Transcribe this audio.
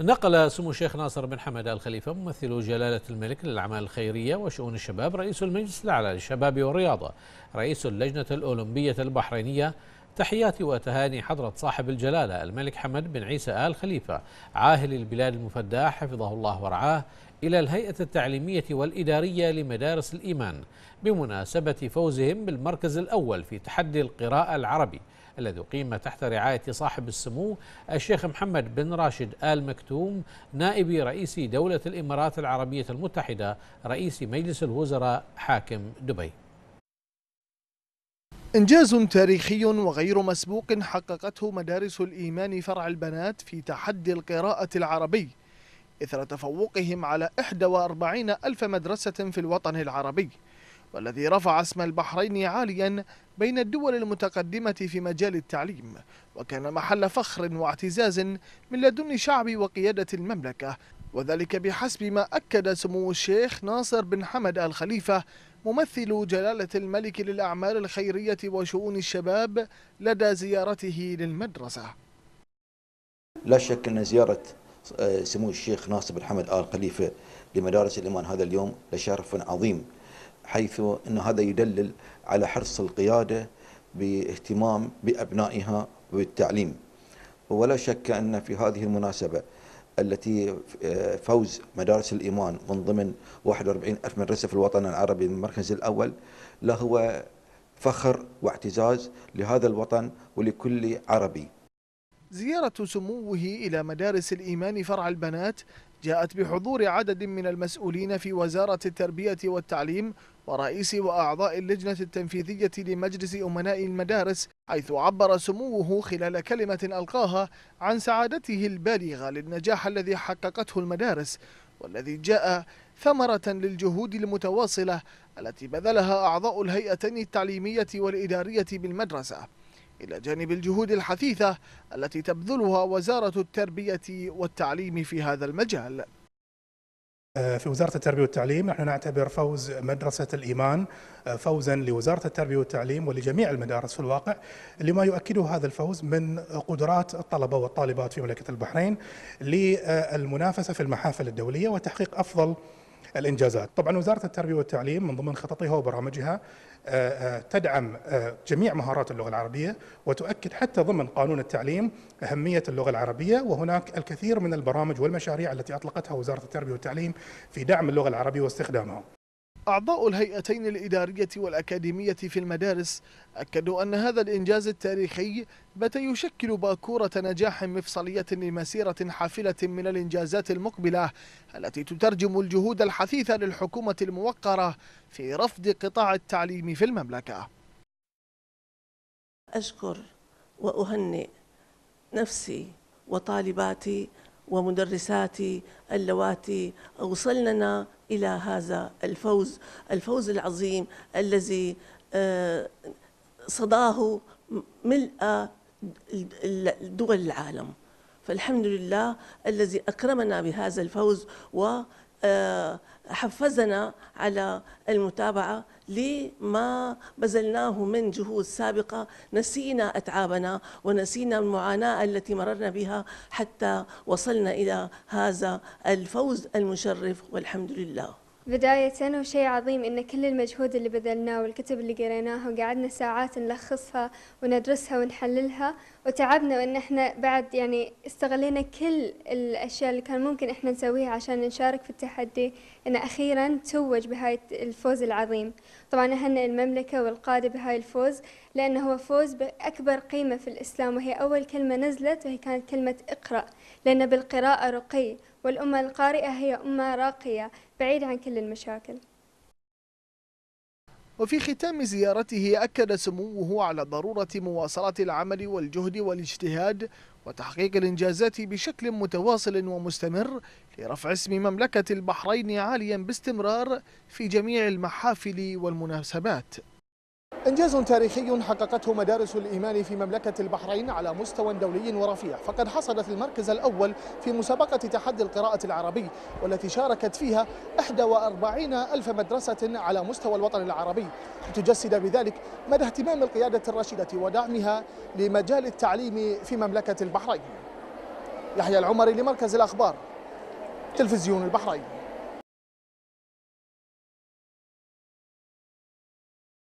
نقل سمو الشيخ ناصر بن حمد آل خليفة ممثل جلالة الملك للأعمال الخيرية وشؤون الشباب رئيس المجلس الأعلى للشباب والرياضة رئيس اللجنة الأولمبية البحرينية تحياتي وتهاني حضرة صاحب الجلالة الملك حمد بن عيسى آل خليفة عاهل البلاد المفدى حفظه الله ورعاه إلى الهيئة التعليمية والإدارية لمدارس الإيمان بمناسبة فوزهم بالمركز الأول في تحدي القراءة العربي الذي أقيم تحت رعاية صاحب السمو الشيخ محمد بن راشد آل مكتوم نائب رئيس دولة الإمارات العربية المتحدة رئيس مجلس الوزراء حاكم دبي إنجاز تاريخي وغير مسبوق حققته مدارس الإيمان فرع البنات في تحدي القراءة العربي إثر تفوقهم على 41 ألف مدرسة في الوطن العربي والذي رفع اسم البحرين عاليا بين الدول المتقدمة في مجال التعليم وكان محل فخر واعتزاز من لدن شعب وقيادة المملكة وذلك بحسب ما أكد سمو الشيخ ناصر بن حمد آل خليفة ممثل جلالة الملك للأعمال الخيرية وشؤون الشباب لدى زيارته للمدرسة لا شك أن زيارة آه، سمو الشيخ ناصر بن حمد آل خليفة لمدارس الإيمان هذا اليوم لشرف عظيم حيث أن هذا يدلل على حرص القيادة باهتمام بأبنائها وبالتعليم ولا شك أن في هذه المناسبة التي آه، فوز مدارس الإيمان من ضمن 41 ألف مدرسة في الوطن العربي المركز الأول لهو فخر واعتزاز لهذا الوطن ولكل عربي زيارة سموه إلى مدارس الإيمان فرع البنات جاءت بحضور عدد من المسؤولين في وزارة التربية والتعليم ورئيس وأعضاء اللجنة التنفيذية لمجلس أمناء المدارس حيث عبر سموه خلال كلمة ألقاها عن سعادته البالغة للنجاح الذي حققته المدارس والذي جاء ثمرة للجهود المتواصلة التي بذلها أعضاء الهيئتين التعليمية والإدارية بالمدرسة إلى جانب الجهود الحثيثة التي تبذلها وزارة التربية والتعليم في هذا المجال في وزارة التربية والتعليم نحن نعتبر فوز مدرسة الإيمان آه، فوزا لوزارة التربية والتعليم ولجميع المدارس في الواقع لما يؤكده هذا الفوز من قدرات الطلبة والطالبات في مملكة البحرين للمنافسة في المحافل الدولية وتحقيق أفضل الانجازات. طبعا وزاره التربيه والتعليم من ضمن خططها وبرامجها آه، آه، تدعم آه، جميع مهارات اللغه العربيه وتؤكد حتى ضمن قانون التعليم اهميه اللغه العربيه وهناك الكثير من البرامج والمشاريع التي اطلقتها وزاره التربيه والتعليم في دعم اللغه العربيه واستخدامها. أعضاء الهيئتين الإدارية والأكاديمية في المدارس أكدوا أن هذا الإنجاز التاريخي بات يشكل باكورة نجاح مفصلية لمسيرة حافلة من الإنجازات المقبلة التي تترجم الجهود الحثيثة للحكومة الموقرة في رفض قطاع التعليم في المملكة أشكر وأهنئ نفسي وطالباتي ومدرساتي اللواتي أوصلننا إلى هذا الفوز الفوز العظيم الذي آه، صداه ملء دول العالم فالحمد لله الذي أكرمنا بهذا الفوز و حفزنا على المتابعة لما بذلناه من جهود سابقة نسينا أتعابنا ونسينا المعاناة التي مررنا بها حتى وصلنا إلى هذا الفوز المشرف والحمد لله بداية وشيء عظيم إن كل المجهود اللي بذلناه والكتب اللي قريناها وقعدنا ساعات نلخصها وندرسها ونحللها وتعبنا وإن إحنا بعد يعني استغلينا كل الأشياء اللي كان ممكن إحنا نسويها عشان نشارك في التحدي إن أخيرا توج بهاي الفوز العظيم طبعا أهلنا المملكة والقادة بهاي الفوز لأنه هو فوز بأكبر قيمة في الإسلام وهي أول كلمة نزلت وهي كانت كلمة اقرأ لأن بالقراءة رقي والأمة القارئة هي أمة راقية بعيد عن كل المشاكل وفي ختام زيارته أكد سموه على ضرورة مواصلة العمل والجهد والاجتهاد وتحقيق الإنجازات بشكل متواصل ومستمر لرفع اسم مملكة البحرين عاليا باستمرار في جميع المحافل والمناسبات إنجاز تاريخي حققته مدارس الإيمان في مملكة البحرين على مستوى دولي ورفيع فقد حصدت المركز الأول في مسابقة تحدي القراءة العربي والتي شاركت فيها 41 ألف مدرسة على مستوى الوطن العربي تجسد بذلك مدى اهتمام القيادة الرشيدة ودعمها لمجال التعليم في مملكة البحرين يحيى العمري لمركز الأخبار تلفزيون البحرين